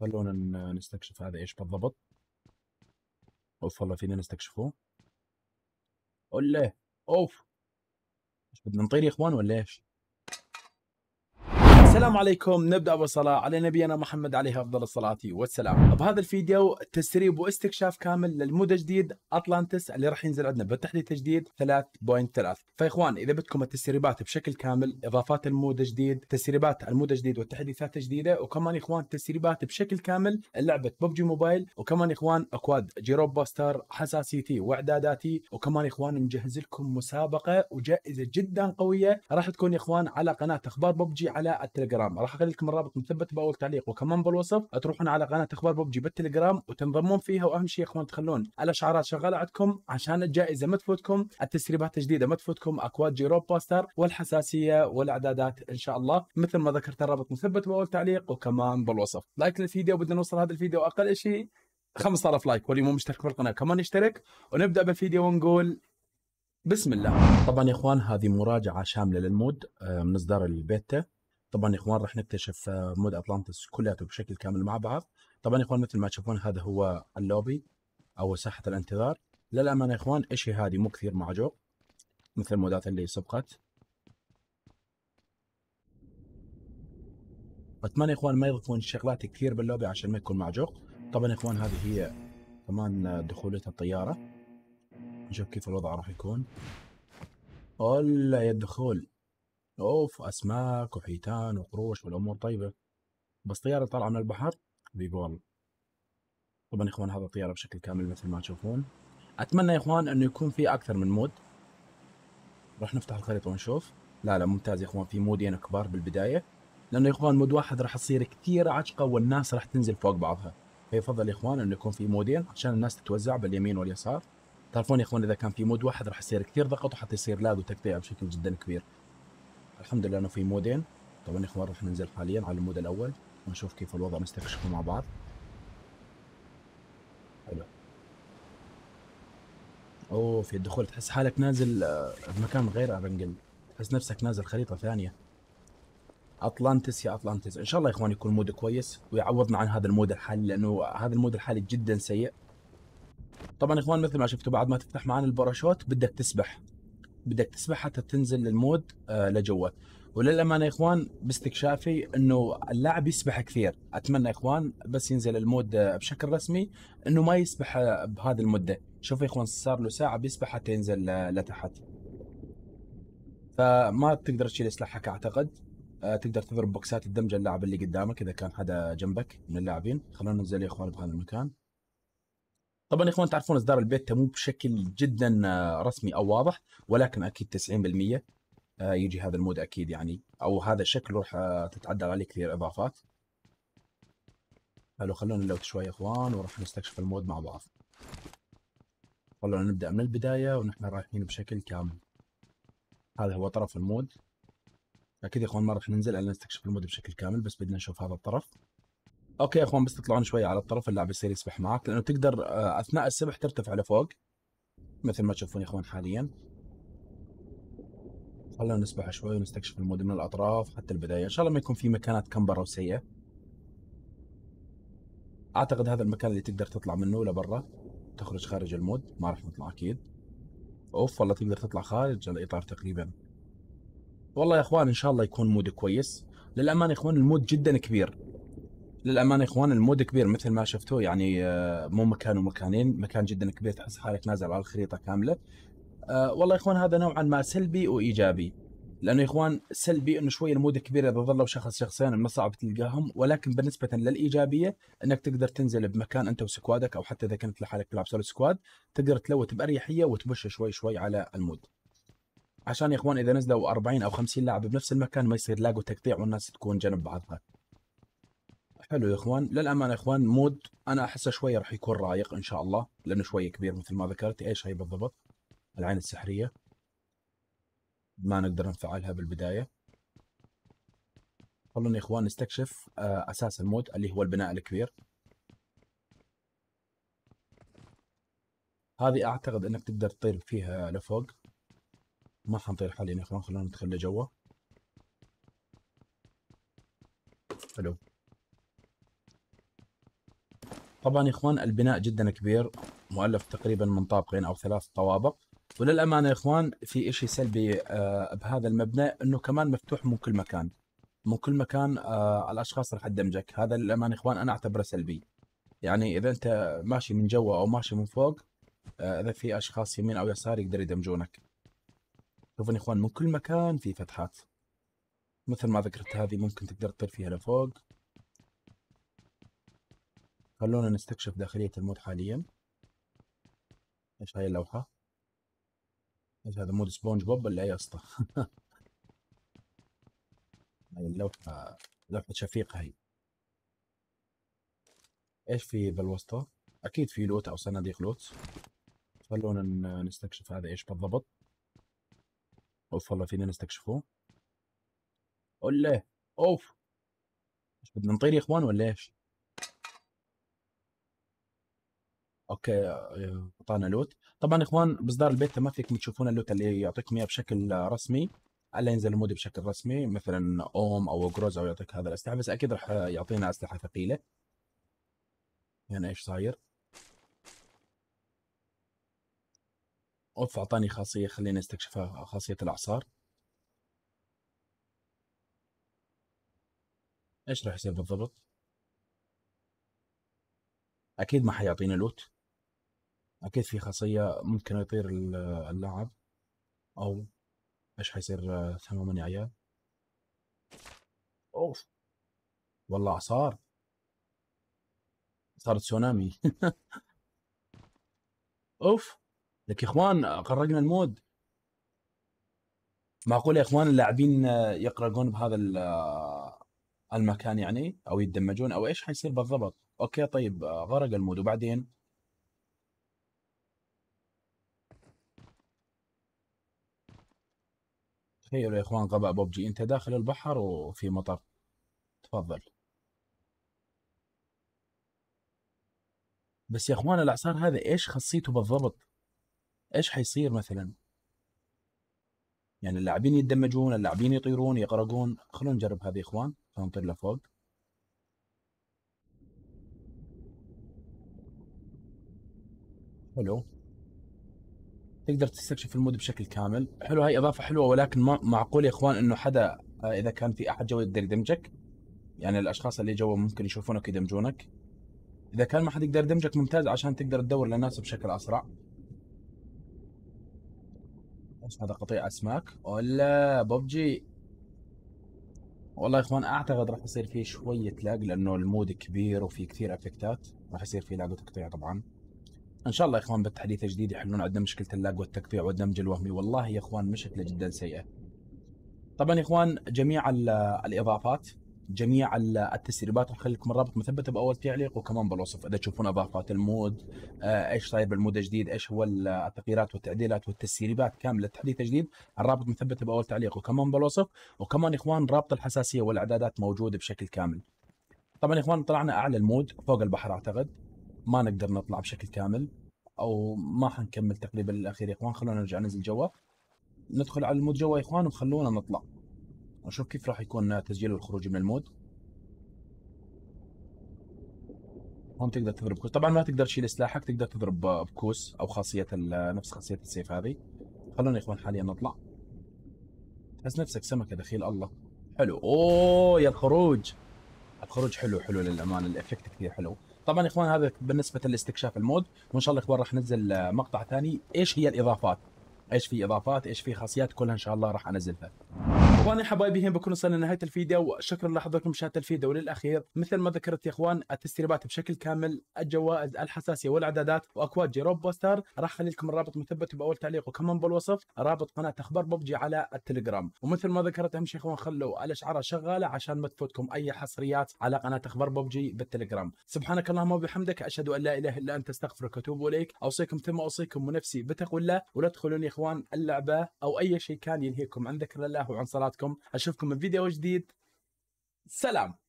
خلونا نستكشف هذا ايش بالضبط اوف والله فينا نستكشفه قول له اوف ايش بدنا نطير يا اخوان ولا ايش السلام عليكم نبدا بالصلاه على نبينا محمد عليه افضل الصلاه والسلام بهذا الفيديو تسريب واستكشاف كامل للمود الجديد اطلانتس اللي راح ينزل عندنا بالتحديث تجديد 3.3 فاخوان اذا بدكم التسريبات بشكل كامل اضافات المود الجديد تسريبات المود الجديد والتحديثات الجديده وكمان اخوان تسريبات بشكل كامل لعبه ببجي موبايل وكمان اخوان اكواد جيروب بوستر حساسيتي واعداداتي وكمان اخوان مجهز لكم مسابقه وجائزه جدا قويه راح تكون يا اخوان على قناه اخبار ببجي على التسريبات بالتليجرام راح اخليكم الرابط مثبت باول تعليق وكمان بالوصف تروحون على قناه اخبار ببجي بالتليجرام وتنضمون فيها واهم شيء يا اخوان تخلون الاشعارات شغاله عندكم عشان الجائزه ما تفوتكم التسريبات الجديده ما تفوتكم اكواد جيروب باستر والحساسيه والاعدادات ان شاء الله مثل ما ذكرت الرابط مثبت باول تعليق وكمان بالوصف لايك للفيديو بدنا نوصل هذا الفيديو اقل شيء 5000 لايك واللي مو مشترك بالقناه كمان يشترك ونبدا بالفيديو ونقول بسم الله طبعا يا اخوان هذه مراجعه شامله للمود آه، من اصدار البيتا طبعا يا اخوان راح نكتشف آه، مود اطلانتس كلياته بشكل كامل مع بعض طبعا يا اخوان مثل ما تشوفون هذا هو اللوبي او ساحه الانتظار للامانه يا اخوان اشي هذه مو كثير معجوق مثل المودات اللي سبقت اتمنى يا اخوان ما يضيفون شغلات كثير باللوبي عشان ما يكون معجوق طبعا يا اخوان هذه هي كمان دخولة الطيارة نشوف كيف الوضع راح يكون اولا يا الدخول اوف اسماك وحيتان وقروش والامور طيبه بس طياره طالعه من البحر بيقول طبعا يا اخوان هذا الطياره بشكل كامل مثل ما تشوفون اتمنى يا اخوان انه يكون في اكثر من مود راح نفتح الخريطه ونشوف لا لا ممتاز يا اخوان في مودين يعني كبار بالبدايه لانه يا اخوان مود واحد راح تصير كثير عجقه والناس راح تنزل فوق بعضها فيفضل يا اخوان انه يكون في مودين عشان الناس تتوزع باليمين واليسار تعرفون يا اخوان اذا كان في مود واحد راح يصير كثير ضغط وحتى يصير لاج وتقطيع بشكل جدا كبير الحمد لله انا في مودين طبعا يا اخوان راح ننزل حاليا على المود الاول ونشوف كيف الوضع نستكشفه مع بعض حلو اوه في الدخول تحس حالك نازل آه، بمكان غير ارنجل تحس نفسك نازل خريطه ثانيه اطلانتس يا اطلانتس ان شاء الله يا اخوان يكون مود كويس ويعوضنا عن هذا المود الحالي لانه هذا المود الحالي جدا سيء طبعا يا اخوان مثل ما شفتوا بعد ما تفتح معانا الباراشوت بدك تسبح بدك تسبح حتى تنزل للمود آه وللامانه يا اخوان باستكشافي انه اللاعب يسبح كثير اتمنى يا اخوان بس ينزل المود آه، بشكل رسمي انه ما يسبح آه، بهذه المده شوف يا اخوان صار له ساعه بيسبح حتى ينزل آه، لتحت فما تقدر تشيل سلاحك اعتقد أه تقدر تضرب بوكسات الدمج اللاعب اللي قدامك اذا كان حدا جنبك من اللاعبين خلونا ننزل يا اخوان بهذا المكان طبعا يا اخوان تعرفون اصدار البيتا مو بشكل جدا آه، رسمي او واضح ولكن اكيد 90% آه، يجي هذا المود اكيد يعني او هذا الشكل راح آه، تتعدل عليه كثير اضافات الو خلونا نلوت شوي يا اخوان وراح نستكشف المود مع بعض خلونا نبدا من البدايه ونحن رايحين بشكل كامل هذا هو طرف المود اكيد يا اخوان ما راح ننزل الا نستكشف المود بشكل كامل بس بدنا نشوف هذا الطرف اوكي يا اخوان بس تطلعون شوي على الطرف اللاعب يصير يسبح معك لانه تقدر آه، اثناء السبح ترتفع لفوق مثل ما تشوفون يا اخوان حاليا خلونا نسبح شوي ونستكشف المود من الاطراف حتى البدايه ان شاء الله ما يكون في مكانات برا وسيئه اعتقد هذا المكان اللي تقدر تطلع منه لبرا تخرج خارج المود ما راح نطلع اكيد اوف والله تقدر تطلع خارج الاطار تقريبا والله يا اخوان ان شاء الله يكون مود كويس للامانه يا اخوان المود جدا كبير للامانه يا اخوان المود كبير مثل ما شفتوا يعني آه، مو مكان ومكانين مكان جدا كبير تحس حالك نازل على الخريطه كامله أه والله يا اخوان هذا نوعا ما سلبي وايجابي لانه يا اخوان سلبي انه شوي المود كبير اذا ظلوا شخص شخصين من الصعب تلقاهم ولكن بالنسبه للايجابيه انك تقدر تنزل بمكان انت وسكوادك او حتى اذا كنت لحالك تلعب سولو سكواد تقدر تلوت باريحيه وتبش شوي شوي على المود عشان يا اخوان اذا نزلوا 40 او 50 لاعب بنفس المكان ما يصير لاقوا تقطيع والناس تكون جنب بعضها حلو يا اخوان للامانه يا اخوان مود انا احسه شويه راح يكون رايق ان شاء الله لانه شويه كبير مثل ما ذكرت ايش هي بالضبط العين السحريه ما نقدر نفعلها بالبدايه خلونا يا اخوان نستكشف آه، اساس المود اللي هو البناء الكبير هذه اعتقد انك تقدر تطير فيها لفوق ما حنطير حاليا يا اخوان خلونا ندخل لجوا حلو طبعا يا اخوان البناء جدا كبير مؤلف تقريبا من طابقين او ثلاث طوابق وللامانه يا اخوان في اشي سلبي آه، بهذا المبنى انه كمان مفتوح من كل مكان من كل مكان آه الاشخاص راح تدمجك هذا للامانه يا اخوان انا اعتبره سلبي يعني اذا انت ماشي من جوا او ماشي من فوق آه، اذا في اشخاص يمين او يسار يقدر يدمجونك شوفون يا اخوان من كل مكان في فتحات مثل ما ذكرت هذه ممكن تقدر تطير فيها لفوق خلونا نستكشف داخلية المود حاليا ايش هاي اللوحة ايش هذا مود سبونج بوب ولا اي اسطى هاي اللوحة لوحة شفيقة هي ايش في بالوسطى اكيد في لوت او صناديق لوت خلونا نستكشف هذا ايش بالضبط اوف والله فينا نستكشفه قول له اوف ايش بدنا نطير يا اخوان ولا ايش اوكي اعطانا آه، لوت طبعا يا اخوان باصدار البيتا ما فيكم تشوفون اللوت اللي يعطيكم اياه بشكل رسمي الا ينزل المود بشكل رسمي مثلا اوم او جروز او يعطيك هذا الاسلحه بس اكيد راح يعطينا اسلحه ثقيله هنا يعني ايش صاير اوف اعطاني خاصيه خليني استكشفها خاصيه الاعصار ايش راح يصير بالضبط اكيد ما حيعطينا لوت اكيد في خاصيه ممكن يطير اللاعب او ايش حيصير آه، تماما يا عيال اوف والله صار صار تسونامي اوف لك يا اخوان قرقنا المود معقول يا اخوان اللاعبين آه، يقرقون بهذا آه، المكان يعني او يتدمجون او ايش حيصير بالضبط اوكي طيب غرق المود وبعدين تخيلوا يا اخوان غباء ببجي انت داخل البحر وفي مطر تفضل بس يا اخوان الاعصار هذا ايش خاصيته بالضبط ايش حيصير مثلا يعني اللاعبين يدمجون اللاعبين يطيرون يغرقون خلونا نجرب هذه يا اخوان خلونا نطير لفوق حلو تقدر تستكشف المود بشكل كامل حلو هاي اضافه حلوه ولكن ما معقول يا اخوان انه حدا آه، اذا كان في احد جوا يقدر يدمجك يعني الاشخاص اللي جوا ممكن يشوفونك يدمجونك اذا كان ما حد يقدر يدمجك ممتاز عشان تقدر تدور للناس بشكل اسرع ايش هذا قطيع اسماك ولا ببجي والله يا اخوان اعتقد راح يصير فيه شويه لاج لانه المود كبير وفي كثير افكتات راح يصير فيه لاج وتقطيع طبعا ان شاء الله يا اخوان بالتحديث الجديد يحلون عندنا مشكله اللاج والتقطيع والدمج الوهمي والله يا اخوان مشكله جدا سيئه طبعا يا اخوان جميع الاضافات جميع التسريبات راح لكم الرابط مثبت باول تعليق وكمان بالوصف اذا تشوفون اضافات المود آه، ايش صاير بالمود الجديد ايش هو التغييرات والتعديلات والتسريبات كامله التحديث الجديد الرابط مثبت باول تعليق وكمان بالوصف وكمان اخوان رابط الحساسيه والاعدادات موجود بشكل كامل طبعا يا اخوان طلعنا اعلى المود فوق البحر اعتقد ما نقدر نطلع بشكل كامل او ما حنكمل تقريبا للاخير يا اخوان خلونا نرجع ننزل جوا ندخل على المود جوا يا اخوان وخلونا نطلع ونشوف كيف راح يكون تسجيل الخروج من المود هون تقدر تضرب كوس طبعا ما تقدر تشيل سلاحك تقدر تضرب بكوس او خاصيه نفس خاصيه السيف هذه خلونا يا اخوان حاليا نطلع تحس نفسك سمكه دخيل الله حلو اوه يا الخروج الخروج حلو حلو للامانه الافكت كثير حلو طبعا يا اخوان هذا بالنسبه لاستكشاف المود وان شاء الله اخوان راح ننزل آه، مقطع ثاني ايش هي الاضافات ايش في اضافات ايش في خاصيات كلها ان شاء الله راح انزلها اخواني حبايبي هنا بكون وصلنا لنهايه الفيديو وشكرا لحضوركم مشاهده الفيديو للاخير مثل ما ذكرت يا اخوان التسريبات بشكل كامل الجوائز الحساسيه والاعدادات واكواد جيروب بوستر راح اخلي لكم الرابط مثبت باول تعليق وكمان بالوصف رابط قناه اخبار ببجي على التليجرام ومثل ما ذكرت اهم شيء اخوان خلوا الاشعار شغاله عشان ما تفوتكم اي حصريات على قناه اخبار ببجي بالتليجرام سبحانك اللهم وبحمدك اشهد ان لا اله الا انت استغفرك واتوب اليك اوصيكم ثم اوصيكم ونفسي بتقوى الله ولا تدخلون يا اخوان اللعبه او اي شيء كان ينهيكم عن ذكر الله وعن صلاه قنواتكم اشوفكم بفيديو جديد سلام